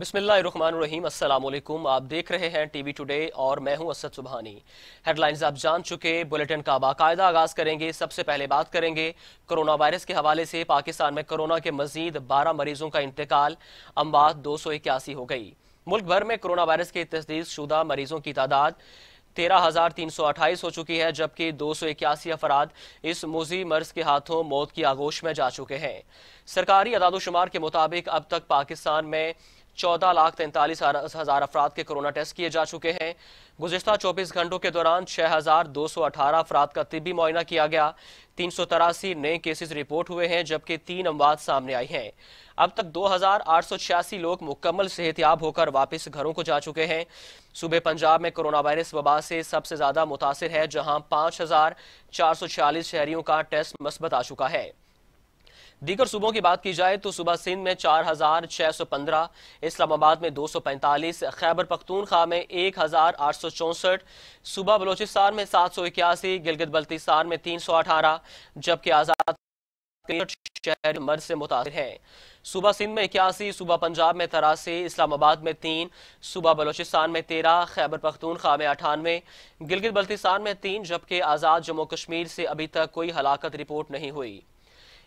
बिस्मिल्लाम असलम आप देख रहे हैं टीवी टुडे और मैं हूं असद सुबहानी हेडलाइंस आप जान चुके बुलेटिन का बाकायदा आगाज करेंगे सबसे पहले बात करेंगे कोरोना वायरस के हवाले से पाकिस्तान में कोरोना के मजीद बारह मरीजों का इंतकाल अम्बात दो सौ इक्यासी हो गई मुल्क भर में कोरोना वायरस के तस्दीक शुदा मरीजों की तादाद तेरह हजार तीन सौ अट्ठाईस हो चुकी है जबकि दो सौ इक्यासी अफराद इस मोजी मर्ज के हाथों मौत की आगोश में जा चुके हैं सरकारी अदादोशुमार के मुताबिक अब तक पाकिस्तान में चौदह लाख तैंतालीस हजार अफराद के कोरोना टेस्ट किए जा चुके हैं गुजशत चौबीस घंटों के दौरान छह हजार दो सौ अठारह अफराद का तिबी मुआयना किया गया तीन सौ तिरासी नए केसेज रिपोर्ट हुए हैं जबकि तीन अमवात सामने आई हैं अब तक दो हजार आठ सौ छियासी लोग मुकम्मल सेहतियाब होकर वापस घरों को जा चुके हैं सुबह पंजाब में कोरोना वायरस वबा से सबसे ज्यादा मुतासर है जहां पांच हजार चार सौ छियालीस शहरियों का टेस्ट मस्बत आ चुका है दीगर सूबों की बात की जाए तो सुबह सिंध में 4,615, इस्लामाबाद में 245, खैबर पख्तूनखा में एक हज़ार आठ सौ चौंसठ बलोचिस्तान में सात सौ इक्यासी गिलगित बल्तिस्तान में तीन सौ अठारह जबकि आज़ाद शहर मर्ज से मुतासर है सुबह सिंध में इक्यासी सुबह पंजाब में तरासी इस्लामाबाद में तीन सूबह बलोचिस्तान में तेरह खैबर पख्तूनखा में अठानवे गिलगित बल्तिस्तान में तीन जबकि आज़ाद जम्मू कश्मीर से अभी तक कोई हलाकत रिपोर्ट नहीं हुई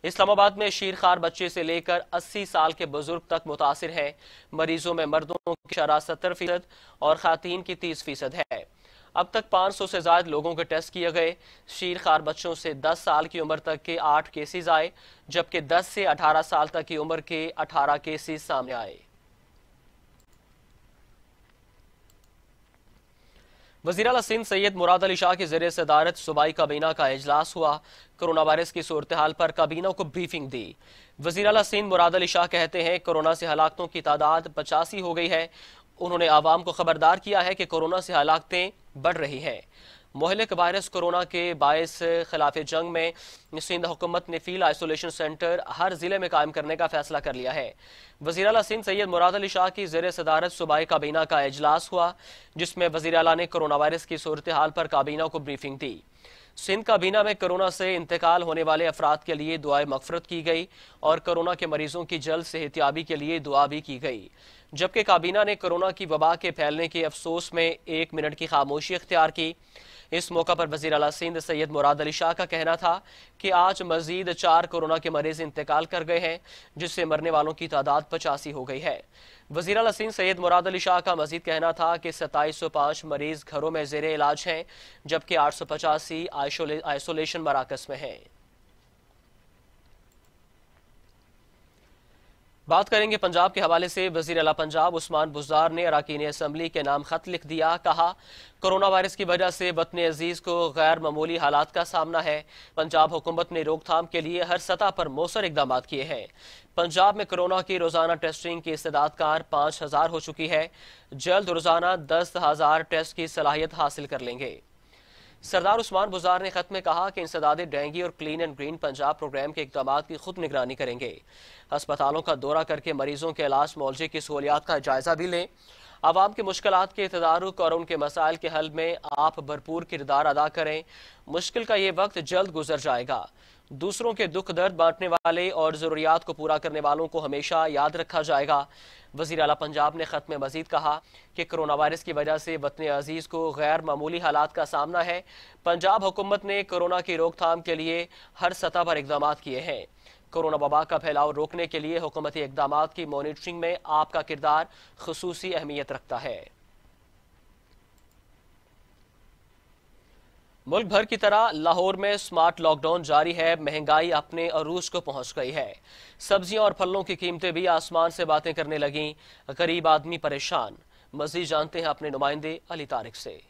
इस्लामाबाद में शीरखार बच्चे से लेकर 80 साल के बुजुर्ग तक मुतासर है मरीजों में मर्दों की शराह सत्तर फीसद और खातन की तीस फीसद है अब तक 500 से ज्यादा लोगों के टेस्ट किए गए शीरखार बच्चों से 10 साल की उम्र तक के आठ केसेज आए जबकि 10 से 18 साल तक की उम्र के 18 केसेज सामने आए वजीर सिंध सैयद मुराद अली शाह के जेर सदारत सूबाई काबीना का अजलास हुआ कोरोना वायरस की सूरत हाल पर काबीना को ब्रीफिंग दी वजीर सिंध मुराद अली शाह कहते हैं कोरोना से हलाकतों की तादाद पचासी हो गई है उन्होंने आवाम को खबरदार किया है कि कोरोना से हलाकतें बढ़ रही हैं मोहलिक वायरस कोरोना के बायस खिलाफ जंग में सिंध हुकूमत ने फील्ड आइसोलेशन सेंटर हर जिले में कायम करने का फैसला कर लिया है वजी अला सिंध सैयद मुराद अली शाह की जेर सदारत सूबाई काबीना का अजलास हुआ जिसमें वजी अला ने कोरोना वायरस की सूरत हाल पर काबीना को ब्रीफिंग दी सिंध काबीना में कोरोना से इंतकाल होने वाले अफराद के लिए दुआ मफरत की गई और कोरोना के मरीजों की जल्द सेहतियाबी के लिए दुआ भी की गई जबकि काबीना ने कोरोना की वबा के फैलने के अफसोस में एक मिनट की खामोशी अख्तियार की इस मौका पर वजीर अला सिंध सैयद मुराद अली शाह का कहना था कि आज मजीद चार कोरोना के मरीज इंतकाल कर गए हैं जिससे मरने वालों की तादाद पचासी हो गई है वजीर अला सिंह सैयद मुराद अली शाह का मजीद कहना था कि सताईस सौ पांच मरीज घरों में जेर इलाज हैं जबकि आठ सौ पचासी आइसोलेशन मराकज में हैं बात करेंगे पंजाब के हवाले से वजीर अला पंजाब उस्मान बुजार ने अरकान असम्बली के नाम खत लिख दिया कहा कोरोना वायरस की वजह से वतन अजीज को गैर मामूली हालात का सामना है पंजाब हुकूमत ने रोकथाम के लिए हर सतह पर मौसर इकदाम किए हैं पंजाब में कोरोना की रोजाना टेस्टिंग की इस्तेदादकार पांच हजार हो चुकी है जल्द रोजाना दस हजार टेस्ट की सलाहियत हासिल कर लेंगे सरदार उस्मान बुजार ने खत में कहा कि इंसदाद डेंगी और clean and green Punjab program के इकदाम की खुद निगरानी करेंगे अस्पतालों का दौरा करके मरीजों के इलाज मुआवजे की सहूलियात का जायजा भी लें आवाम की मुश्किल के तदारक और उनके मसाइल के हल में आप भरपूर किरदार अदा करें मुश्किल का ये वक्त जल्द गुजर जाएगा दूसरों के दुख दर्द बांटने वाले और ज़रूरियात को पूरा करने वालों को हमेशा याद रखा जाएगा वजीर अला पंजाब ने ख़त में मजीद कहा कि कोरोना वायरस की वजह से वतन अजीज़ को गैर मामूली हालात का सामना है पंजाब हुकूमत ने कोरोना की रोकथाम के लिए हर सतह पर इकदाम किए हैं कोरोना वबा का फैलाव रोकने के लिए हुकूमती इकदाम की मॉनिटरिंग में आपका किरदार खसूसी अहमियत रखता है मुल्क भर की तरह लाहौर में स्मार्ट लॉकडाउन जारी है महंगाई अपने अरूज को पहुंच गई है सब्जियों और फलों की कीमतें भी आसमान से बातें करने लगी गरीब आदमी परेशान मजीद जानते हैं अपने नुमाइंदे अली तारिक से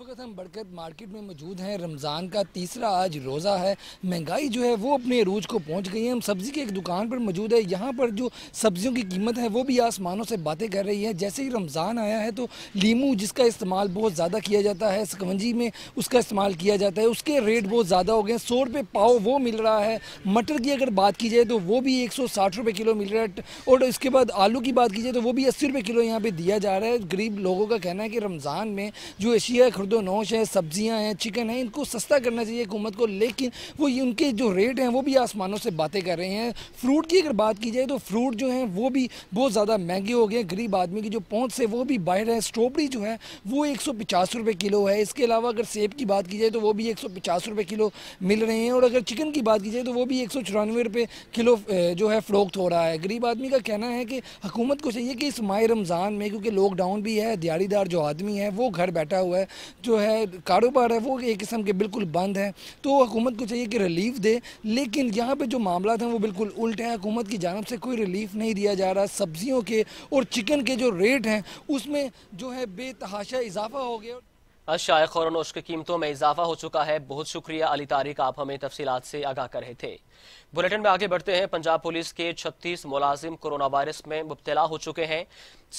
वक्त हम बढ़कर मार्केट में मौजूद हैं रमज़ान का तीसरा आज रोज़ा है महंगाई जो है वो अपने रूज़ को पहुंच गई है हम सब्ज़ी की एक दुकान पर मौजूद है यहाँ पर जो सब्ज़ियों की कीमत है वो भी आसमानों से बातें कर रही है जैसे ही रमज़ान आया है तो लीमू जिसका इस्तेमाल बहुत ज़्यादा किया जाता है सकवंजी में उसका इस्तेमाल किया जाता है उसके रेट बहुत ज़्यादा हो गए हैं सौ रुपये पाव वो मिल रहा है मटर की अगर बात की जाए तो वो भी एक सौ साठ रुपये किलो मिल रहा है और इसके बाद आलू की बात की जाए तो वो भी अस्सी रुपये किलो यहाँ पर दिया जा रहा है गरीब लोगों का कहना है कि रमज़ान में जो एशिया गर्दो नौश है सब्जियां हैं चिकन है इनको सस्ता करना चाहिए हुकूमत को लेकिन वो उनके जो रेट हैं वो भी आसमानों से बातें कर रहे हैं फ्रूट की अगर बात की जाए तो फ्रूट जो हैं वो भी बहुत ज़्यादा महंगे हो गए गरीब आदमी की जो पहुँच से वो भी बाहर है स्ट्रॉबेरी जो है वो एक सौ पचास रुपये किलो है इसके अलावा अगर सेब की बात की जाए तो वो भी एक सौ पचास रुपये किलो मिल रहे हैं और अगर चिकन की बात की जाए तो वो भी एक सौ चौरानवे रुपये किलो जो है फ़रोख्त हो रहा है गरीब आदमी का कहना है कि हुकूमत को चाहिए कि इस माह रमज़ान में क्योंकि लॉकडाउन भी है दिहाड़ीदार जो आदमी है वो घर बैठा हुआ है जो है कारोबार है वो एक किस्म के बिल्कुल बंद हैं तो हुकूमत को चाहिए कि रिलीफ दे लेकिन यहाँ पर जो मामला हैं वो बिल्कुल उल्ट हैं हुकूमत की जानब से कोई रिलीफ नहीं दिया जा रहा सब्जियों के और चिकन के जो रेट हैं उसमें जो है बेतहाशा इजाफा हो गया अशाय और नोश की कीमतों में इजाफा हो चुका है बहुत शुक्रिया अली तारिक आप हमें तफसीत से आगाह कर रहे थे बुलेटिन में आगे बढ़ते हैं पंजाब पुलिस के छत्तीस मुलाजिम कोरोना वायरस में मुबतला हो चुके हैं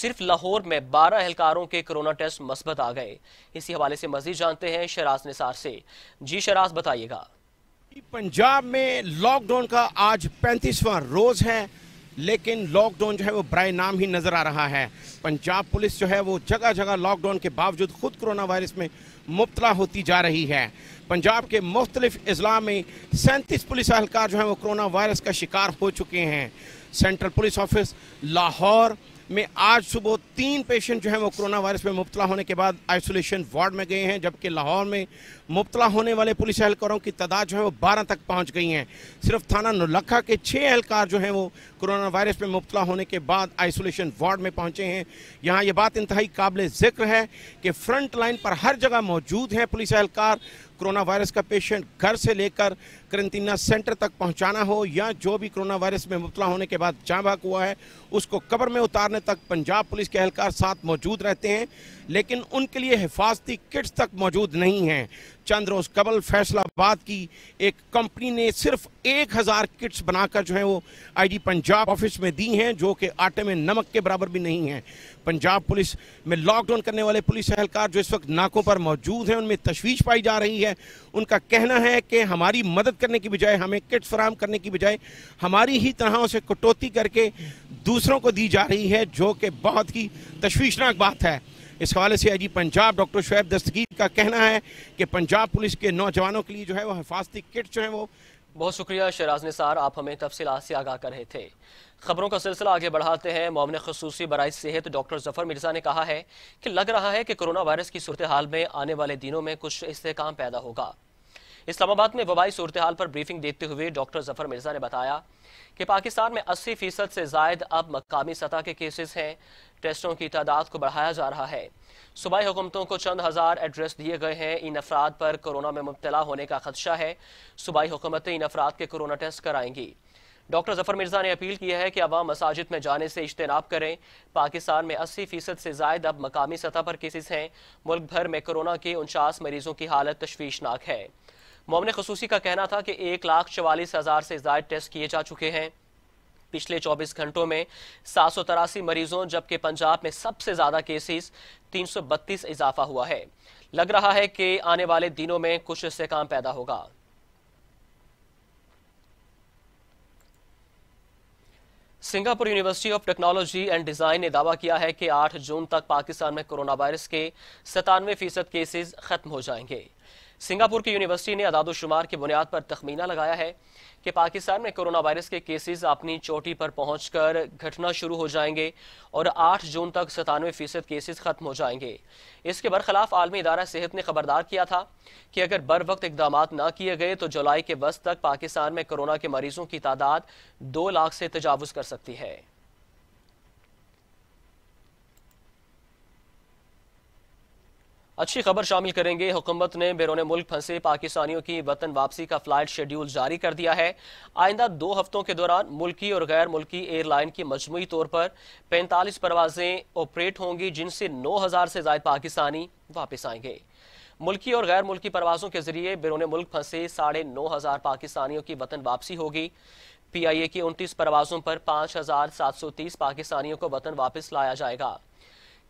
सिर्फ लाहौर में बारह एहलकारों के कोरोना टेस्ट मस्बत आ गए इसी हवाले से मजीद जानते हैं शराज निसार से जी शराज बताइएगा पंजाब में लॉकडाउन का आज पैंतीसवा रोज है लेकिन लॉकडाउन जो है वो ब्राय नाम ही नज़र आ रहा है पंजाब पुलिस जो है वो जगह जगह लॉकडाउन के बावजूद खुद कोरोना वायरस में मुबतला होती जा रही है पंजाब के मुख्तलिफ अजला में सैंतीस पुलिस अहलकार जो हैं वो कोरोना वायरस का शिकार हो चुके हैं सेंट्रल पुलिस ऑफिस लाहौर में आज सुबह तीन पेशेंट जो हैं वो कोरोना वायरस में मुबतला होने के बाद आइसोलेशन वार्ड में गए हैं जबकि लाहौर में मुबतला होने वाले पुलिस एहलकारों की तादाद जो है वो बारह तक पहुँच गई हैं सिर्फ थाना नौलखा के छः एहलकार जो हैं वो कोरोना वायरस में मुबतला होने के बाद आइसोलेशन वार्ड में पहुँचे हैं यहाँ ये बात इंतहाई काबिल ज़िक्र है कि फ्रंट लाइन पर हर जगह मौजूद हैं पुलिस एहलकार कोरोना वायरस का पेशेंट घर से लेकर करंतना सेंटर तक पहुंचाना हो या जो भी कोरोना वायरस में मुबला होने के बाद जहाँ भाग हुआ है उसको कबर में उतारने तक पंजाब पुलिस के एहलकार साथ मौजूद रहते हैं लेकिन उनके लिए हिफाजती किट्स तक मौजूद नहीं हैं चंद रोज कबल फैसलाबाद की एक कंपनी ने सिर्फ एक हज़ार किट्स बनाकर जो है वो आईजी पंजाब ऑफिस में दी हैं जो कि आटे में नमक के बराबर भी नहीं है पंजाब पुलिस में लॉकडाउन करने वाले पुलिस एहलकार जो इस वक्त नाकों पर मौजूद हैं उनमें तशवीश पाई जा रही है हैं उनका कहना है कि हमारी मदद करने की बजाय हमें किट्स फराम करने की बजाय हमारी ही तरह से कटौती करके दूसरों को दी जा रही है जो कि बहुत ही तश्वीशनाक बात है इस हवाले से आई पंजाब डॉक्टर शुएब दस्तगीर का कहना है कि पंजाब पुलिस के नौजवानों के लिए जो है वो हिफाजती किट जो है वो बहुत शुक्रिया शराज निसार आप हमें तफसीला से आगाह कर रहे थे खबरों का सिलसिला आगे बढ़ाते हैं मोमिन खसूसी बरए सेहत डॉक्टर जफर मिर्जा ने कहा है कि लग रहा है कि कोरोना वायरस की सूरत हाल में आने वाले दिनों में कुछ इस्तेकाम पैदा होगा इस्लामाबाद में वबाई सूरत हाल पर ब्रीफिंग देते हुए डॉक्टर जफर मिर्जा ने बताया कि पाकिस्तान में अस्सी फीसद से जायद अब मकामी सतह के केसेस हैं टेस्टों की तादाद को बढ़ाया जा रहा है सूबाई हुकूमतों को चंद हज़ार एड्रेस दिए गए हैं इन अफराद पर कोरोना में मुबतला होने का खदशा है सूबाई हुकूमतें इन अफराद के कोरोना टेस्ट कराएंगी डॉक्टर जफर मिर्जा ने अपील की है कि अवाम मसाजिद में जाने से इज्तनाब करें पाकिस्तान में अस्सी फीसद से जायद अब मकामी सतह पर केसेस हैं मुल्क भर में कोरोना के उनचास मरीजों की हालत तशवीशनाक है मोमिन खसूसी का कहना था कि एक लाख चवालीस हज़ार से जायद टेस्ट किए जा चुके हैं पिछले 24 घंटों में सात मरीजों जबकि पंजाब में सबसे ज्यादा केसेस 332 इजाफा हुआ है लग रहा है कि आने वाले दिनों में कुछ इससे काम पैदा होगा Singapore University of Technology and Design ने दावा किया है कि 8 जून तक पाकिस्तान में कोरोना वायरस के सतानवे फीसद केसेज खत्म हो जाएंगे सिंगापुर की यूनिवर्सिटी ने अदादोशुमार की बुनियाद पर तखमीना लगाया है कि पाकिस्तान में कोरोना वायरस के केसेस अपनी चोटी पर पहुंचकर घटना शुरू हो जाएंगे और 8 जून तक सतानवे फीसद केसेज खत्म हो जाएंगे इसके बरखिलाफ आलमी इदारा सेहत ने खबरदार किया था कि अगर बर वक्त इकदाम न किए गए तो जुलाई के वस्त तक पाकिस्तान में कोरोना के मरीजों की तादाद दो लाख से तजावज़ कर सकती है अच्छी खबर शामिल करेंगे हुकूमत ने बैरून मुल्क फंसे पाकिस्तानियों की वतन वापसी का फ्लाइट शेड्यूल जारी कर दिया है आइंदा दो हफ्तों के दौरान मुल्की और गैर मुल्की एयरलाइन की मजमू तौर पर पैंतालीस परवाजें ऑपरेट होंगी जिनसे नौ हज़ार से ज्यादा पाकिस्तानी वापस आएंगे मुल्की और गैर मुल्की परवाजों के जरिए बैरून मुल्क फंसे साढ़े नौ हज़ार पाकिस्तानियों की वतन वापसी होगी पी आई ए की उनतीस परवाजों पर पाँच हज़ार सात सौ तीस पाकिस्तानियों को वतन वापस लाया जाएगा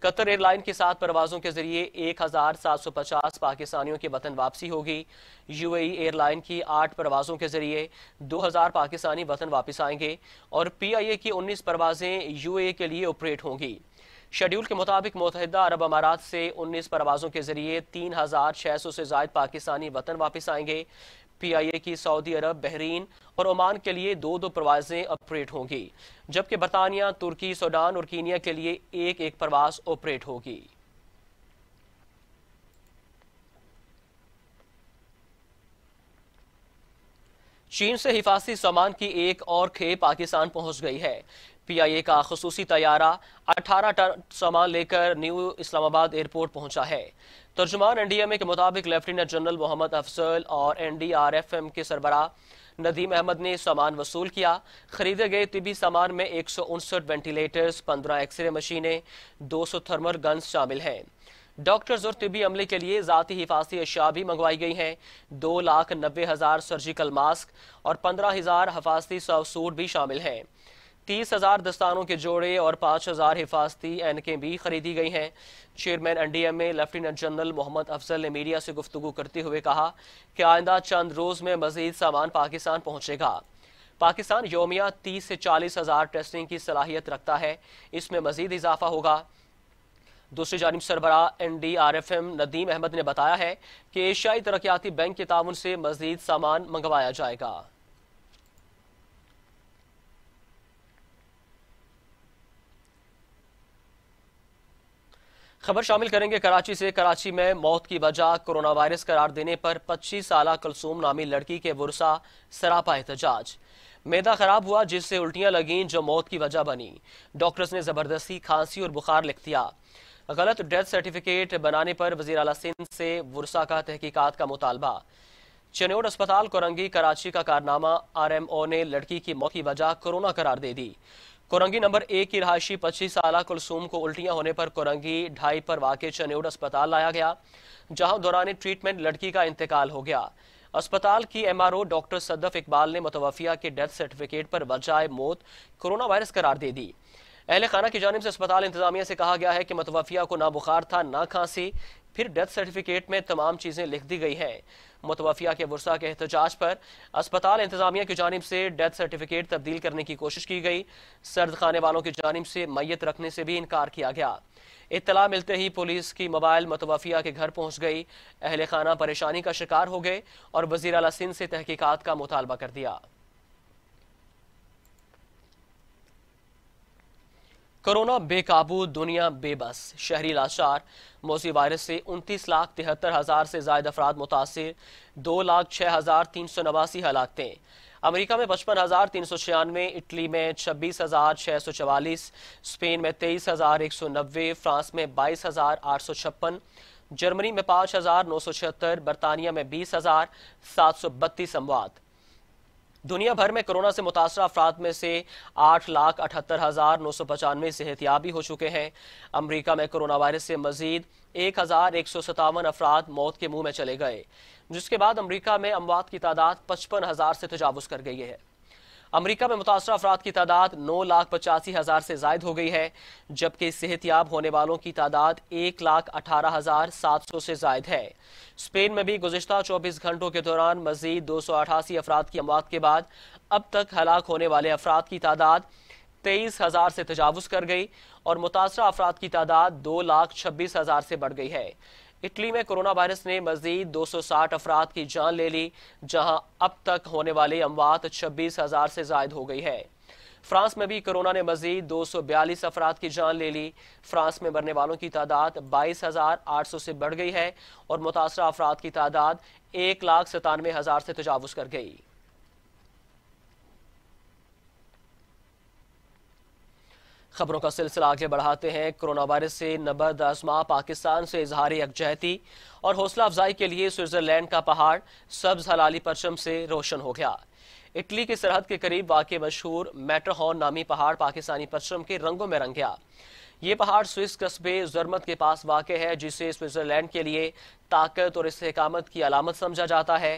कतर एयरलाइन के साथ परवाजों के जरिए 1,750 पाकिस्तानियों की वतन वापसी होगी यूएई एयरलाइन की आठ परवाजों के जरिए 2,000 पाकिस्तानी वतन वापस आएंगे और पीआईए की 19 परवाजें यूएई के लिए ऑपरेट होंगी शेड्यूल के मुताबिक मुतहदा अरब अमारात से 19 परवाजों के जरिए 3,600 से जायद पाकिस्तानी वतन वापस आएंगे पीआईए की सऊदी अरब बहरीन और ओमान के लिए दो दो परवाजें ऑपरेट होंगी जबकि बरतानिया तुर्की सोडान और कीनिया के लिए एक एक परवाज ऑपरेट होगी चीन से हिफाजती सामान की एक और खेप पाकिस्तान पहुंच गई है पीआईए का खसूसी तैयारा 18 टन सामान लेकर न्यू इस्लामाबाद एयरपोर्ट पहुंचा है तर्जुमान एनडीएमए के मुताबिक लेफ्टिनेंट जनरल मोहम्मद अफसल और एनडीआरएफएम के सरबरा नदीम अहमद ने सामान वसूल किया खरीदे गए तिबी सामान में एक सौ उनसठ वेंटिलेटर्स पंद्रह एक्सरे मशीनें दो सौ थर्मल गन्स शामिल हैं डॉक्टर्स और तिबी अमले के लिए ज़ाती हिफाजती अशिया भी मंगवाई गई हैं दो लाख नब्बे हज़ार सर्जिकल मास्क और पंद्रह हज़ार हफाजती सूट भी शामिल हैं तीस हजार दस्तानों के जोड़े और पांच हजार हिफाजती एनके भी खरीदी गई हैं chairman NDM lieutenant general Mohammad Afzal ने मीडिया से गुफ्तु करते हुए कहा कि आइंदा चंद रोज में मजीद सामान पाकिस्तान पहुंचेगा पाकिस्तान योमिया तीस से चालीस हजार टेस्टिंग की सलाहियत रखता है इसमें मजीद इजाफा होगा दूसरी जानब सरबरा N D R F M Nadeem Ahmed ने बताया है कि एशियाई तरक्याती बैंक के ताउन से मजीद सामान मंगवाया जाएगा खबर शामिल करेंगे कराची से कराची में मौत की वजह कोरोना वायरस करार देने पर 25 साल कलसूम नामी लड़की के वर्षा सरापा एहतजाज मैदा खराब हुआ जिससे उल्टियां लगीं जो मौत की वजह बनी डॉक्टर्स ने जबरदस्ती खांसी और बुखार लिख दिया गलत डेथ सर्टिफिकेट बनाने पर वजीर अला सिंह से वर्षा का तहकीकत का मुतालबा चनोड अस्पताल कोरंगी कराची का कारनामा आरएमओ ने लड़की की मौत की वजह कोरोना करार दे दी कोरंगी नंबर एक की रहायशी पच्चीस साल कुलसूम को उल्टियां होने पर कोरंगी ढाई पर वाके चनेउड अस्पताल लाया गया जहां दौरान ट्रीटमेंट लड़की का इंतकाल हो गया अस्पताल की एमआरओ डॉक्टर सदफ इकबाल ने मुतवफिया के डेथ सर्टिफिकेट पर बजाय मौत कोरोना वायरस करार दे दी अहल खाना की जानब से अस्पताल इंतजामिया से कहा गया है कि मुतवफिया को ना बुखार था ना खांसी फिर डेथ सर्टिफिकेट में तमाम चीज़ें लिख दी गई हैं मुतवफिया के वर्षा के एहतजाज पर अस्पताल इंतजामिया की जानब से डेथ सर्टिफिकेट तब्दील करने की कोशिश की गई सर्द खाने वालों की जानब से मैत रखने से भी इनकार किया गया इतला मिलते ही पुलिस की मोबाइल मुतवफिया के घर पहुंच गई अहल खाना परेशानी का शिकार हो गए और वजीर अला सिंध से तहकीकत का मुतालबा कर दिया कोरोना बेकाबू दुनिया बेबस शहरी लाचार मौसी वायरस से उनतीस लाख तिहत्तर हज़ार से जायद अफराद मुतासर दो लाख छह हज़ार तीन सौ नवासी हलाकतें अमरीका में पचपन हज़ार तीन सौ छियानवे इटली में छब्बीस हज़ार छः सौ चवालीस स्पेन में तेईस हज़ार एक सौ नब्बे फ्रांस में बाईस हज़ार आठ सौ छप्पन जर्मनी में पांच हज़ार नौ सौ छिहत्तर बरतानिया में बीस हज़ार सात सौ बत्तीस अमवात दुनिया भर में कोरोना से मुतासर अफराद में से आठ लाख अठहत्तर हज़ार नौ सौ पचानवे सेहतियाबी हो चुके हैं अमरीका में कोरोना वायरस से मजीद एक हज़ार एक सौ सतावन अफराद मौत के मुंह में चले गए जिसके बाद अमरीका में अमवात की तादाद पचपन हज़ार से तजावज़ कर गई है अमरीका में मुतासर अफराद की तादाद नौ लाख पचासी हज़ार से जायद हो गई है जबकि सेहतियाब होने वालों की तादाद एक लाख अठारह हज़ार सात सौ से जायद है स्पेन में भी गुजशत चौबीस घंटों के दौरान मजीद दो सौ अठासी अफराद की अमवात के बाद अब तक हलाक होने वाले अफराद की तादाद तेईस हजार से तजावज़ कर गई और मुतासर अफराद की तादाद दो लाख छब्बीस हजार से बढ़ गई है इटली में कोरोना वायरस ने मजीद 260 अफराद की जान ले ली जहां अब तक होने वाली अमवात छब्बीस हजार से जायद हो गई है फ्रांस में भी कोरोना ने मजीद 242 अफराद की जान ले ली फ्रांस में मरने वालों की तादाद 22,800 से बढ़ गई है और मुतासर अफराद की तादाद एक लाख सतानवे हजार से तजावज़ कर गई खबरों का सिलसिला आगे बढ़ाते हैं कोरोना वायरस से नबर्द आजमा पाकिस्तान से इजहार यकजहती और हौसला अफजाई के लिए स्विट्जरलैंड का पहाड़ सब्ज हलाली परचम से रोशन हो गया इटली की सरहद के करीब वाक़ मशहूर मेटरहॉर्न नामी पहाड़ पाकिस्तानी परचम के रंगों में रंग गया ये पहाड़ स्विस कस्बे जरमत के पास वाक़ है जिसे स्विट्ज़रलैंड के लिए ताकत और इसकामत की अलामत समझा जाता है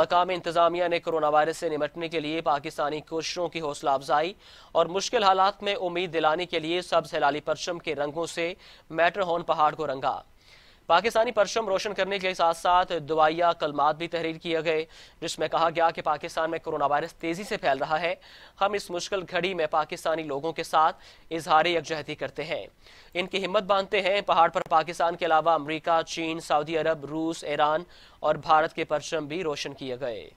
मकाम इंतजामिया ने कोरोना वायरस से निपटने के लिए पाकिस्तानी कोशिशों की हौसला अफजाई और मुश्किल हालात में उम्मीद दिलाने के लिए सब्ज हलाली परचम के रंगों से मैटरहॉन पहाड़ को रंगा पाकिस्तानी परचम रोशन करने के साथ साथ दवाइया कलमात भी तहरीर किए गए जिसमें कहा गया कि पाकिस्तान में कोरोना वायरस तेज़ी से फैल रहा है हम इस मुश्किल घड़ी में पाकिस्तानी लोगों के साथ इजहार यकजहती करते हैं इनकी हिम्मत बांधते हैं पहाड़ पर पाकिस्तान के अलावा अमरीका चीन सऊदी अरब रूस ईरान और भारत के परचम भी रोशन किए गए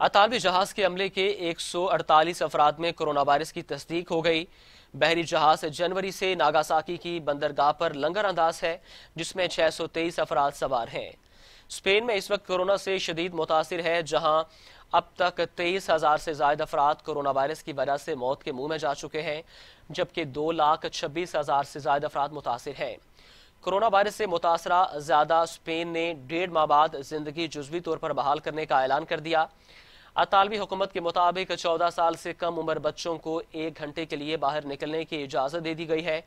अतालवी जहाज के अमले के 148 अफराद में कोरोना वायरस की तस्दीक हो गई बहरी जहाज जनवरी से नागासाकी की बंदरगाह पर लंगर अंदाज है जिसमें 623 अफराद सवार हैं स्पेन में इस वक्त कोरोना से शदीद मुतासर है जहां अब तक तेईस हजार से ज्यादा अफराद कोरोना वायरस की वजह से मौत के मुंह में जा चुके हैं जबकि दो लाख छब्बीस हजार से ज्यादा अफराद मुतासर हैं कोरोना वायरस से मुतासरा ज्यादा स्पेन ने डेढ़ माह बाद जिंदगी जुजवी तौर पर बहाल करने का ऐलान कर दिया अतालवी हुकूमत के मुताबिक चौदह साल से कम उम्र बच्चों को एक घंटे के लिए बाहर निकलने की इजाज़त दे दी गई है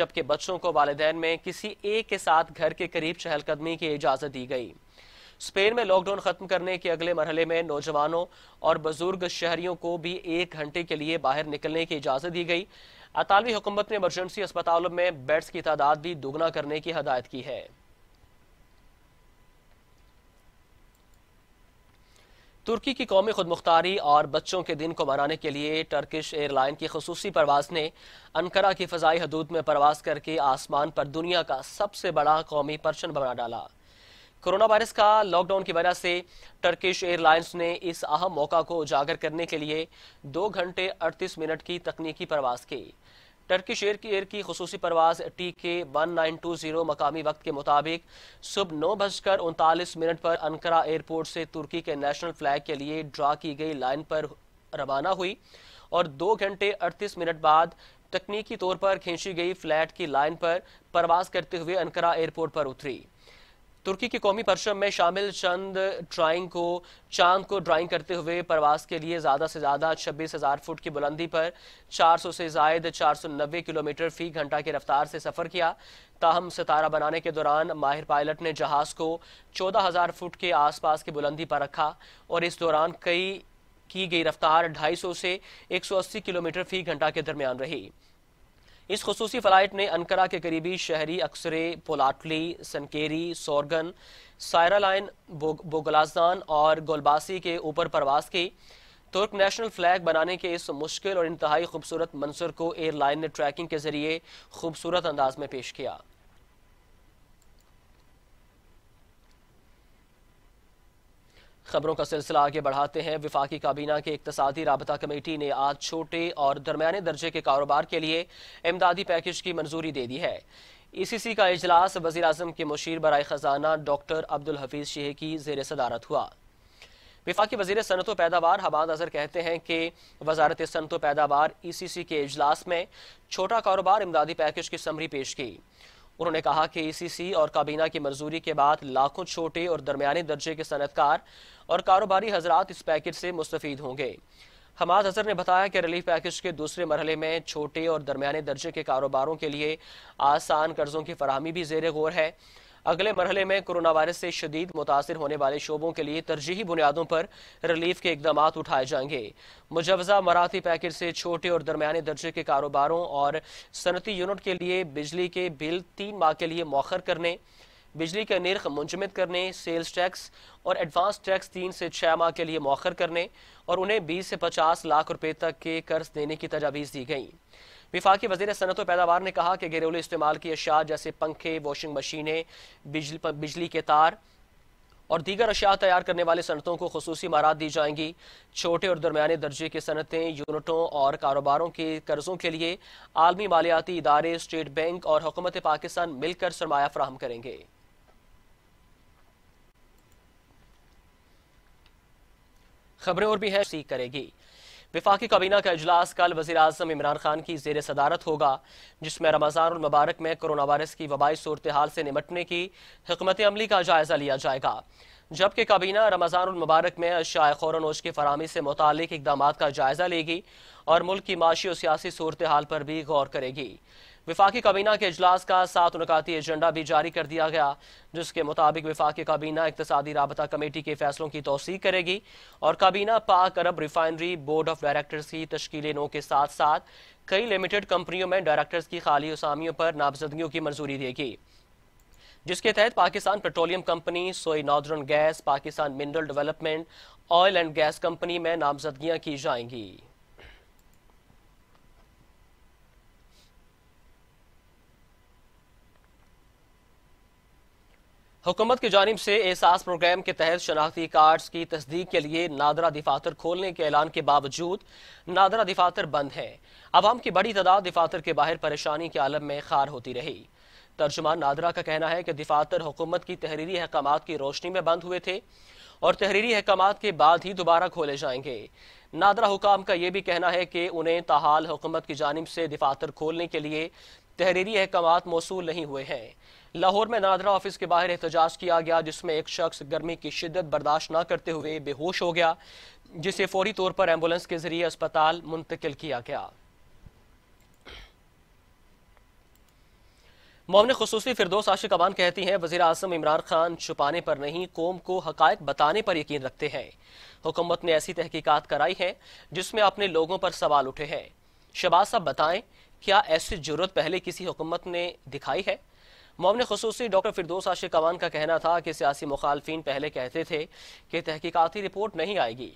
जबकि बच्चों को वालदेन में किसी एक के साथ घर के करीब चहलकदमी की इजाज़त दी गई स्पेन में लॉकडाउन खत्म करने के अगले मरहले में नौजवानों और बुजुर्ग शहरियों को भी एक घंटे के लिए बाहर निकलने की इजाज़त दी गई अतालवी हुकूमत ने इमरजेंसी अस्पतालों में बेड्स की तादाद भी दोगुना करने की हदायत की है तुर्की की कौमी खुद मुख्तारी और बच्चों के दिन को मनाने के लिए टर्किश एयरलाइन की खसूसी परवाज ने अनकरा की फ़जाई हदूद में परवाज करके आसमान पर दुनिया का सबसे बड़ा कौमी परचन बना डाला कोरोना वायरस का लॉकडाउन की वजह से टर्किश एयरलाइंस ने इस अहम मौका को उजागर करने के लिए दो घंटे अड़तीस मिनट की तकनीकी प्रवास की टर्किश एयर की एयर की खसूसी परवाज T K one nine two zero मकामी वक्त के मुताबिक सुबह नौ बजकर उनतालीस मिनट पर अनकरा एयरपोर्ट से तुर्की के नेशनल फ्लैग के लिए ड्रा की गई लाइन पर रवाना हुई और दो घंटे अड़तीस मिनट बाद तकनीकी तौर पर खींची गई फ्लैट की लाइन पर परवाज करते हुए अनकरा एयरपोर्ट पर उतरी तुर्की के कौमी परचम में शामिल चंद ड्राइंग को चांद को ड्राइंग करते हुए प्रवास के लिए ज़्यादा से ज़्यादा छब्बीस हज़ार फुट की बुलंदी पर 400 से जायद 490 किलोमीटर फ़ी घंटा की रफ्तार से सफ़र किया ताहम सितारा बनाने के दौरान माहिर पायलट ने जहाज़ को 14,000 फुट के आसपास की बुलंदी पर रखा और इस दौरान कई की गई रफ्तार सौ से अस्सी किलोमीटर फ़ी घंटा के दरमियान रही इस खसूसी फ़्लाइट ने अनकरा के करीबी शहरी अक्सरे पोलाटली सनकेरी सोरगन सायरा लाइन बो, बोगलाजान और गोलबासी के ऊपर परवास की तुर्क नेशनल फ्लैग बनाने के इस मुश्किल और इंतहाई खूबसूरत मंसर को एयरलाइन ने ट्रैकिंग के जरिए खूबसूरत अंदाज में पेश किया खबरों का सिलसिला आगे बढ़ाते हैं विफाकी काबीना के इकतसादी रबता कमेटी ने आज छोटे और दरमियाने दर्जे के कारोबार के लिए इमदादी पैकेज की मंजूरी दे दी है सी e का अजलास वजी अजम के मुशीर बरए ख़जाना डॉक्टर अब्दुल हफीज़ शेह की जेर सदारत हुआ विफाकी वजीर सनत पैदावार हमाद अजहर कहते हैं कि वजारत सनत व पैदावार ई सी सी के अजलास में छोटा कारोबार इमदादी पैकेज की समरी पेश की उन्होंने कहा कि ईसीसी सी सी और काबीना की मंजूरी के बाद लाखों छोटे और दरमिया दर्जे के सनतकार और कारोबारी हजरात इस पैकेज से मुस्तफ़ होंगे हमाद अजहर ने बताया कि रिलीफ पैकेज के दूसरे मरहले में छोटे और दरमियाने दर्जे के कारोबारों के लिए आसान कर्जों की फरहमी भी जेर गौर है अगले मरहले में कोरोना वायरस से शदीद मुतासर होने वाले शोबों के लिए तरजीही बुनियादों पर रिलीफ के इकदाम उठाए जाएंगे मुजवजा मराती पैकेज से छोटे और दरमिया दर्जे के कारोबारों और सनती यूनिट के लिए बिजली के बिल तीन माह के लिए मौखर करने बिजली का निर्ख मुंजमद करने सेल्स टैक्स और एडवांस टैक्स तीन से छः माह के लिए मौखर करने और उन्हें बीस से पचास लाख रुपये तक के कर्ज देने की तजावीज़ दी गई विफाकी वजीर सनत पैदावार ने कहा कि घरेलू इस्तेमाल की अशा जैसे पंखे वॉशिंग मशीनें बिजली, बिजली के तार और दीगर अशा तैयार करने वाले सनतों को खसूसी महारात दी जाएंगी छोटे और दरमियाने दर्जे की सनतें यूनिटों और कारोबारों के कर्जों के लिए आलमी मालियाती इदारे स्टेट बैंक और हुकूमत पाकिस्तान मिलकर सरमाया फ्राहम करेंगे खबरें और भी हैं सीख करेगी विफाकी काबीना का अजलास कल वजी अजम इमरान खान की जेर सदारत होगा जिसमें रमज़ान मुबारक में कोरोना वायरस की वबाई सूरत हाल से निमटने की हकमत अमली का जायजा लिया जाएगा जबकि काबीना रमज़ान मुबारक में अशाए खौरनोश की फरहमी से मुतल इकदाम का जायजा लेगी और मुल्क की माशी और सियासी सूरत हाल पर भी गौर करेगी विफाकी काबीना के अजलास का सात उनकाती एजेंडा भी जारी कर दिया गया जिसके मुताबिक विफाकी काबीना इकतदी रबता कमेटी के फैसलों की तोसी करेगी और काबीना Pak Arab refinery board of directors की तश्ील नो के साथ साथ कई लिमिटेड कंपनियों में डायरेक्टर्स की खाली उसामियों पर नामजदगियों की मंजूरी देगी जिसके तहत Pakistan petroleum company Sui northern gas Pakistan mineral development oil and gas company में नामजदगियां की जाएंगी हुकूमत की जानब से एहसास प्रोग्राम के तहत शनाख्ती कार्ड्स की तस्दीक के लिए नादरा दफ़ातर खोलने के ऐलान के बावजूद नादरा दफातर बंद है आवाम की बड़ी तादाद दफ़ातर के बाहर परेशानी के आलम में खार होती रही तर्जुमान नादरा का कहना है कि दफातर हुकूमत की तहरीरी अहकाम की रोशनी में बंद हुए थे और तहरीरी अहकाम के बाद ही दोबारा खोले जाएंगे नादरा हुकाम का ये भी कहना है कि उन्हें ताहाल हुकूमत की जानब से दिफातर खोलने के लिए तहरीरी अहकाम मौसू नहीं हुए हैं लाहौर में नादरा ऑफिस के बाहर एहतजाज किया गया जिसमें एक शख्स गर्मी की शिदत बर्दाश्त न करते हुए बेहोश हो गया जिसे फौरी तौर पर एम्बुलेंस के जरिए अस्पताल मुंतकिल किया गया मोमन खसूसी फिरदोस आशिक अबान कहती हैं वजीर अजम इमरान खान छुपाने पर नहीं कौम को हकायक बताने पर यकीन रखते हैं हुकूमत ने ऐसी तहकीकत कराई है जिसमें अपने लोगों पर सवाल उठे हैं शबाज साहब बताएं क्या ऐसी जरूरत पहले किसी हुकूमत ने दिखाई है मामले खसूसी डॉक्टर फिरदोस आशिक कमान का कहना था कि सियासी मुखालफन पहले कहते थे कि तहकीकती रिपोर्ट नहीं आएगी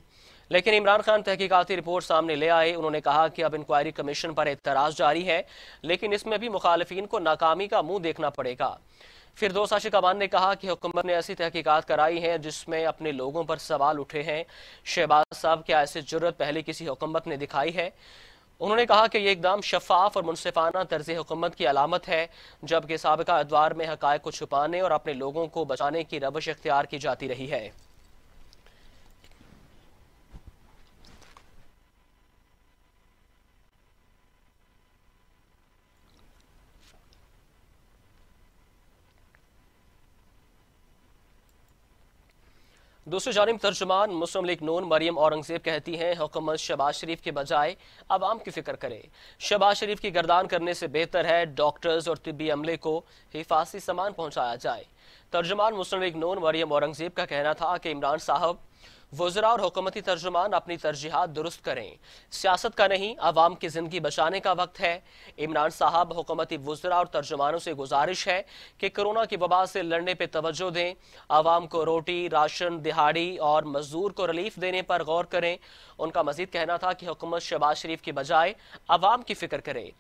लेकिन इमरान खान तहकीकती रिपोर्ट सामने ले आए उन्होंने कहा कि अब इंक्वायरी कमीशन पर एतराज़ जारी है लेकिन इसमें भी मुखालफन को नाकामी का मुंह देखना पड़ेगा फिर दो साशी कमान ने कहा कि हुकूमत ने ऐसी तहकीकात कराई है जिसमें अपने लोगों पर सवाल उठे हैं शहबाज साहब क्या ऐसी जरूरत पहले किसी हुकूमत ने दिखाई है उन्होंने कहा कि ये इकदाम शफाफ और मुनफाना तर्ज हुकूमत की अलामत है जबकि सबका अदवार में हक़ को छुपाने और अपने लोगों को बचाने की रबश इख्तियार की जाती रही है दूसरी जानब तर्जुमान मुस्लिम लीग नून मरियम औरंगजेब कहती हैं हुकूमत शबाज शरीफ के बजाय आवाम की फिक्र करे शबाज शरीफ की गर्दान करने से बेहतर है डॉक्टर्स और तबी अमले को हिफाजी सामान पहुंचाया जाए तर्जुमान मुस्लिम लीग नून मरियम औरंगजेब का कहना था कि इमरान साहब वजरा और हुकूमती तर्जुमान अपनी तरजीहत दुरुस्त करें सियासत का नहीं आवाम की ज़िंदगी बचाने का वक्त है इमरान साहब हुकूमती वजरा और तर्जुमानों से गुजारिश है कि कोरोना की वबा से लड़ने पर तोज्जो दें आवाम को रोटी राशन दिहाड़ी और मजदूर को रिलीफ देने पर गौर करें उनका मजीद कहना था कि हुकूमत शहबाज शरीफ की बजाय आवाम की फिक्र करे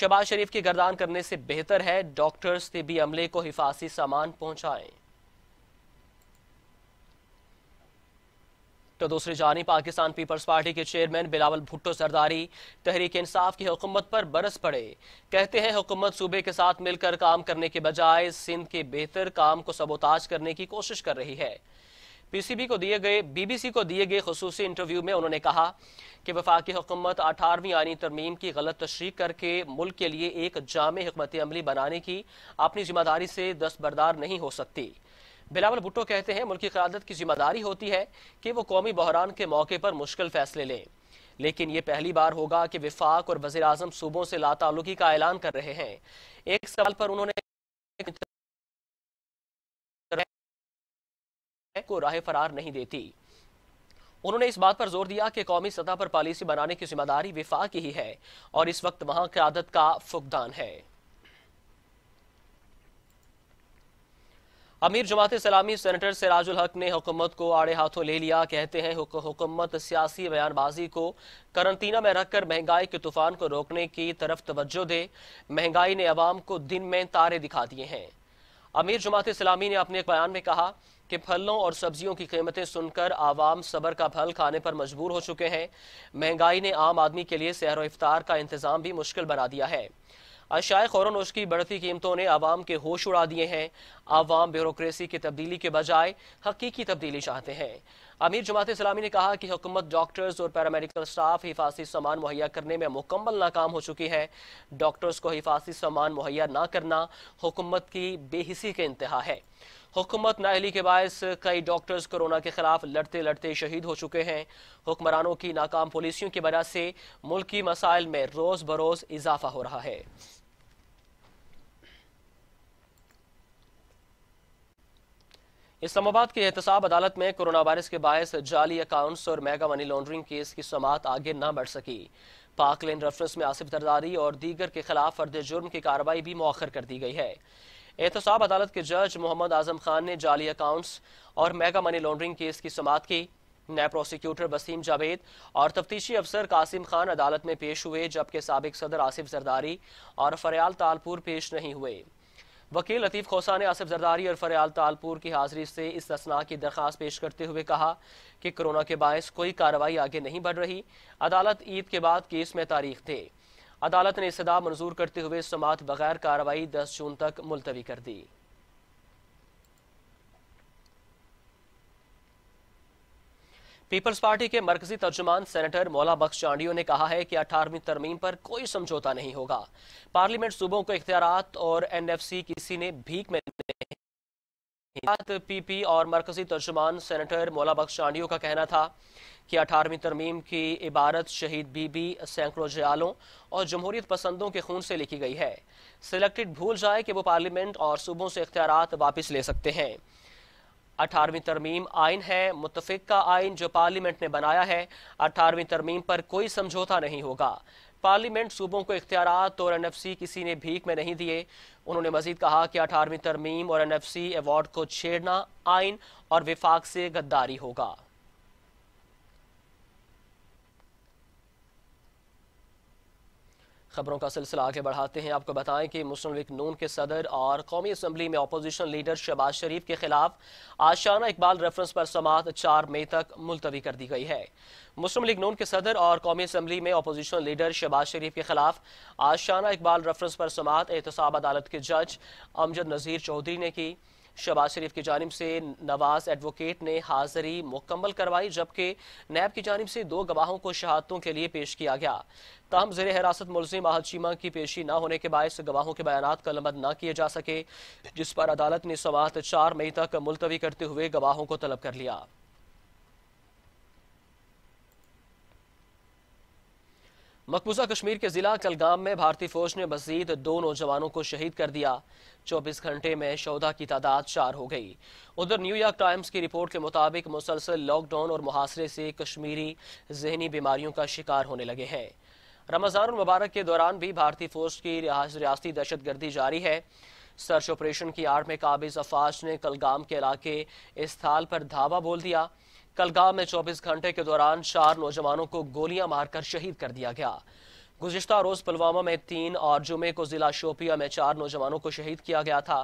शहबाज शरीफ की गर्दान करने से बेहतर है डॉक्टर्स तबी अमले को हिफाजी सामान पहुंचाएं तो दूसरी जानी पाकिस्तान पीपल्स पार्टी के चेयरमैन बिलावल भुट्टो सरदारी तहरीक इंसाफ की हुकूमत पर बरस पड़े कहते हैं हुकूमत सूबे के साथ मिलकर काम करने के बजाय सिंध के बेहतर काम को सबोताज करने की कोशिश कर रही है पीसीबी को दिए गए बीबीसी को दिए गए खसूस इंटरव्यू में उन्होंने कहा कि वफाकी हुकूमत अठारहवीं आनी तरमीम की गलत तशरी करके मुल्क के लिए एक जाम हमत अमली बनाने की अपनी जिम्मेदारी से दस्तबरदार नहीं हो सकती बिलावल भुट्टो कहते हैं मुल्की क्यादत की जिम्मेदारी होती है कि वो कौमी बहरान के मौके पर मुश्किल फैसले लें लेकिन ये पहली बार होगा कि विफाक और वजी अजम सूबों से लातालुकी का ऐलान कर रहे हैं एक सवाल पर उन्होंने को राह फरार नहीं देती उन्होंने इस बात पर जोर दिया कि कौमी सतह पर पॉलिसी बनाने की जिम्मेदारी विफाक की ही है और इस वक्त वहां क्यादत का फुकदान है अमीर जमात सलामी सेनेटर सराजुल हक ने हुकूमत को आड़े हाथों ले लिया कहते हैं हुकूमत सियासी बयानबाजी को करंतना में रखकर महंगाई के तूफान को रोकने की तरफ तवज्जो दे महंगाई ने आवाम को दिन में तारे दिखा दिए हैं अमीर जमात इस्लामी ने अपने एक बयान में कहा कि फलों और सब्जियों की कीमतें सुनकर आवाम सबर का फल खाने पर मजबूर हो चुके हैं महंगाई ने आम आदमी के लिए सहर इफ्तार का इंतजाम भी मुश्किल बना दिया है अशाय खोरन उसकी बढ़ती कीमतों ने आवाम के होश उड़ा दिए हैं आवाम ब्यूरोसी की तब्दीली के बजाय हकीकी तब्दीली चाहते हैं अमीर जमात इस्लामी ने कहा कि हुकूमत डॉक्टर्स और पैरामेडिकल स्टाफ हिफाजी सामान मुहैया करने में मुकम्मल नाकाम हो चुकी है डॉक्टर्स को हिफाजी सामान मुहैया ना करना हुकूमत की बेहिसी के इंतहा है हुकूमत नाहली के बायस कई डॉक्टर्स कोरोना के खिलाफ लड़ते लड़ते शहीद हो चुके हैं हुक्मरानों की नाकाम पॉलिसियों की वजह से मुल्की मसाइल में रोज़ बरोज़ इजाफा हो रहा है इस्लामाबाद की एहतसाब अदालत में कोरोना वायरस के बायस जाली अकाउंट्स और मेगा मनी लॉन्ड्रिंग केस की समात आगे न बढ़ सकी पाक लेन रेफरेंस में आसिफ जरदारी और दीगर के खिलाफ फर्द जुर्म की कार्रवाई भी मौखर कर दी गई है एहतसाब अदालत के जज मोहम्मद आजम खान ने जाली अकाउंट्स और मेगा मनी लॉन्ड्रिंग केस की समात की नए प्रोसिक्यूटर वसीम जावेद और तफ्तीशी अफसर कासिम खान अदालत में पेश हुए जबकि सबक सदर आसिफ जरदारी और फरियाल तालपुर पेश नहीं हुए वकील लतीफ़ खोसा ने आसिफ जरदारी और फरयाल तालपुर की हाजिरी से इस असना की दरख्वास्त पेश करते हुए कहा कि कोरोना के बायस कोई कार्रवाई आगे नहीं बढ़ रही अदालत ईद के बाद केस में तारीख दे अदालत ने सदा मंजूर करते हुए समात बगैर कार्रवाई दस जून तक मुलतवी कर दी पीपल्स पार्टी के मरकजी तर्जुमान सेनेटर मौला बख्श चांडियो ने कहा है कि 18वीं तरमीम पर कोई समझौता नहीं होगा पार्लियामेंट सूबों को इख्तियार और एनएफसी किसी ने भीख में पीपी और मरकजी तर्जुमान सेनेटर मौला बख्श चांडियो का कहना था कि 18वीं तरमीम की इबारत शहीद बीबी सैकड़ों जयालों और जमहूरियत पसंदों के खून से लिखी गई है सिलेक्टेड भूल जाए कि वो पार्लियामेंट और सूबों से इख्तियार वापस ले सकते हैं अठारहवीं तरमीम आइन है मुतफिक का आइन जो पार्लियामेंट ने बनाया है अठारहवीं तरमीम पर कोई समझौता नहीं होगा पार्लियामेंट सूबों को इख्तियार और एन एफ सी किसी ने भीख में नहीं दिए उन्होंने मजीद कहा कि अठारहवीं तरमीम और एन एफ सी अवार्ड को छेड़ना आइन और विफाक से गद्दारी होगा खबरों का सिलसिला आगे बढ़ाते हैं आपको बताएं कि मुस्लिम लीग नून के सदर और कौमी असम्बली में अपोजिशन लीडर शहबाज शरीफ के खिलाफ आशाना इकबाल रेफरेंस पर समात चार मई तक मुलतवी कर दी गई है मुस्लिम लीग नून के सदर और कौमी असम्बली में अपोजिशन लीडर शहबाज शरीफ के खिलाफ आशाना इकबाल रेफरेंस पर समात एहतसाब अदालत के जज अमजद नज़ीर चौधरी ने की शहबाज शरीफ की जानब से नवाज एडवोकेट ने हाजिरी मुकम्मल करवाई जबकि नैब की जानब से दो गवाहों को शहादतों के लिए पेश किया गया तहम जर हिरासत मुलजिम अहद चीमा की पेशी न होने के बायस गवाहों के बयान लमद न किए जा सके जिस पर अदालत ने समात चार मई तक मुलतवी करते हुए गवाहों को तलब कर लिया मकबूजा कश्मीर के जिला कलगाम में भारतीय फौज ने मजीद दो नौजवानों को शहीद कर दिया चौबीस घंटे में शौदा की तादाद चार हो गई उधर न्यूयॉर्क टाइम्स की रिपोर्ट के मुताबिक मुसलसल लॉकडाउन और मुहासरे से कश्मीरी जहनी बीमारियों का शिकार होने लगे हैं रमजान मुबारक के दौरान भी भारतीय फौज की रियासती दहशतगर्दी जारी है सर्च ऑपरेशन की आड़ में काबिज अफाज ने कलगाम के इलाके इस थाल पर धावा बोल दिया कलगाम में 24 घंटे के दौरान चार नौजवानों को गोलियां मारकर शहीद कर दिया गया गुजशत रोज पुलवामा में तीन और जुमे को जिला शोपिया में चार नौजवानों को शहीद किया गया था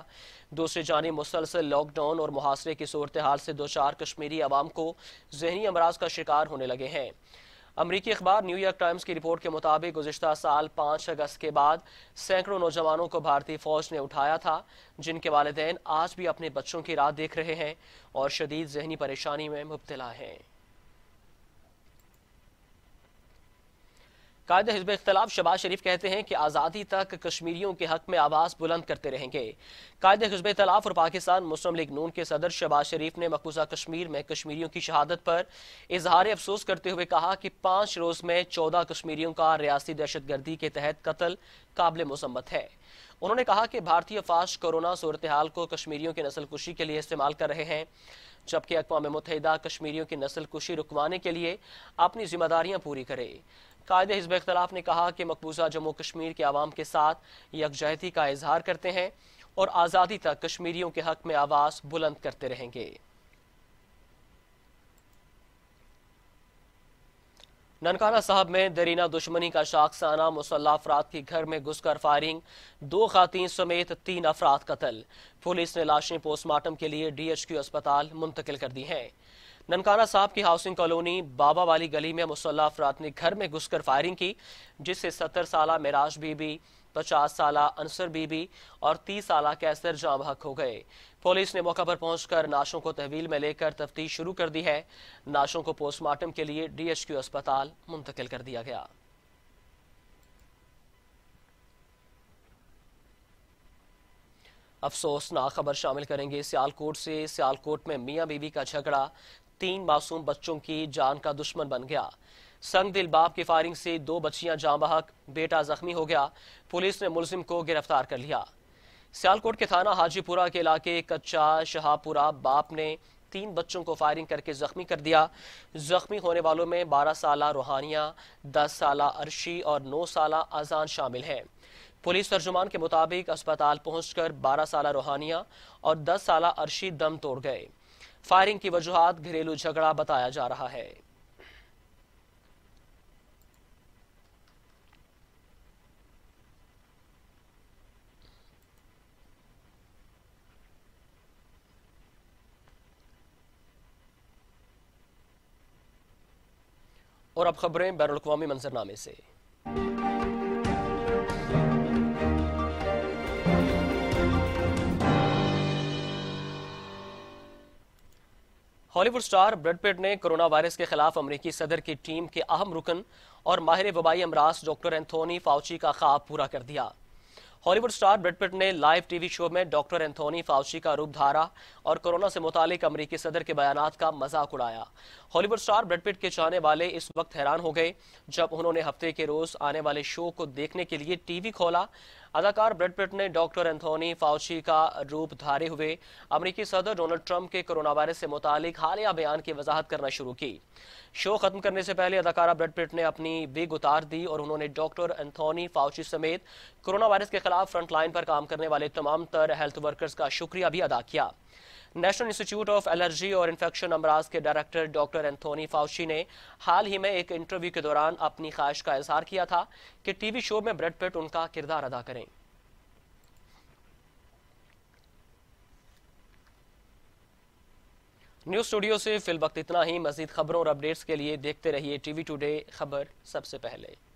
दूसरी जानी मुसलसल लॉकडाउन और मुहासरे की सूरत हाल से दो चार कश्मीरी आवाम को जहनी अमराज का शिकार होने लगे हैं अमरीकी अखबार न्यूयॉर्क टाइम्स की रिपोर्ट के मुताबिक गुजशत साल पाँच अगस्त के बाद सैकड़ों नौजवानों को भारतीय फौज ने उठाया था जिनके वालदेन आज भी अपने बच्चों की राह देख रहे हैं और शदीद जहनी परेशानी में मुबतला हैं कायदे हिजब इख्तलाफ शबाज शरीफ कहते हैं कि आज़ादी तक कश्मीरियों के हक में आवाज़ बुलंद करते रहेंगे कायदे हिजब इख्तलाफ और पाकिस्तान मुस्लिम लीग नून के सदर शबाज शरीफ ने मकबूजा कश्मीर में कश्मीरियों की शहादत पर इजहार अफसोस करते हुए कहा कि पांच रोज़ में चौदह कश्मीरियों का रियासी दहशत गर्दी के तहत कत्ल काबिल मसम्मत है उन्होंने कहा कि भारतीय फाश कोरोना सूरत हाल को कश्मीरियों की नस्लकुशी के लिए इस्तेमाल कर रहे हैं जबकि अकवा मुतहदा कश्मीरियों की नस्ल कुशी रुकवाने के लिए अपनी जिम्मेदारियाँ पूरी करे कायदे हिजब अख्तलाफ ने कहा कि मकबूजा जम्मू कश्मीर के आवाम के साथ यकजहती का इजहार करते हैं और आज़ादी तक कश्मीरियों के हक में आवाज़ बुलंद करते रहेंगे ननकाना साहब में दरीना दुश्मनी का शाखसाना मुसल्ला अफराद के घर में घुसकर फायरिंग दो खातन समेत तीन अफराद कतल पुलिस ने लाशें पोस्टमार्टम के लिए डी एच क्यू अस्पताल मुंतकिल कर दी हैं ननकाना साहब की हाउसिंग कॉलोनी बाबा वाली गली में मुसल्ला अफराद ने घर में घुसकर फायरिंग की जिससे सत्तर साल मिराज बीबी पचास साल अनसर बीबी और तीस साल कैसर जाम हक हो गए पुलिस ने मौका पर पहुंचकर नाशों को तहवील में लेकर तफ्तीश शुरू कर दी है नाशों को पोस्टमार्टम के लिए डीएचक्यू अस्पताल मुंतकिल कर दिया गया अफसोसनाक खबर शामिल करेंगे सियालकोट से सियालकोट में मियां बीबी का झगड़ा तीन मासूम बच्चों की जान का दुश्मन बन गया संग दिल बाप की फायरिंग से दो बच्चियां जाम बहक बेटा जख्मी हो गया पुलिस ने मुलजिम को गिरफ्तार कर लिया सियालकोट के थाना हाजीपुरा के इलाके कच्चा शाहपुरा बाप ने तीन बच्चों को फायरिंग करके जख्मी कर दिया जख्मी होने वालों में बारह साल रूहानिया दस साल अर्शी और नौ साल अजान शामिल है पुलिस तर्जुमान के मुताबिक अस्पताल पहुंचकर बारह साल रूहानिया और दस साल अर्शी दम तोड़ गए फायरिंग की वजूहत घरेलू झगड़ा बताया जा रहा है और अब खबरें बैन अवी मंजरनामे से हॉलीवुड स्टार ब्रेड पिट ने कोरोना वायरस के खिलाफ अमरीकी सदर की टीम के अहम रुकन और माहिर वबाई अमराज डॉक्टर एंथोनी फाउची का ख्वाब पूरा कर दिया हॉलीवुड स्टार ब्रेड पिट ने लाइव टीवी शो में डॉक्टर एंथोनी फाउसी का रूप धारा और कोरोना से मुतालिक अमरीकी सदर के बयान का मजाक उड़ाया हॉलीवुड स्टार ब्रेड पिट के चाहने वाले इस वक्त हैरान हो गए जब उन्होंने हफ्ते के रोज आने वाले शो को देखने के लिए टीवी खोला अदाकार ब्रेड पिट ने डॉक्टर एंथोनी फाउची का रूप धारे हुए अमरीकी सदर डोनाल्ड ट्रंप के कोरोना वायरस से मुतालिक हालिया बयान की वजाहत करना शुरू की शो खत्म करने से पहले अदाकारा ब्रेड पिट ने अपनी विग उतार दी और उन्होंने डॉक्टर एंथोनी फाउची समेत कोरोना वायरस के खिलाफ फ्रंट लाइन पर काम करने वाले तमाम तर हेल्थ वर्कर्स का शुक्रिया भी अदा किया नेशनल इंस्टीट्यूट ऑफ एलर्जी और इन्फेक्शन अमराज के डायरेक्टर डॉक्टर एंथोनी फाउशी ने हाल ही में एक इंटरव्यू के दौरान अपनी ख्वाहिश का इजहार किया था कि टीवी शो में ब्रेड पिट उनका किरदार अदा करें न्यूज स्टूडियो से फिल वक्त इतना ही मजीद खबरों और अपडेट्स के लिए देखते रहिए टीवी टुडे खबर सबसे पहले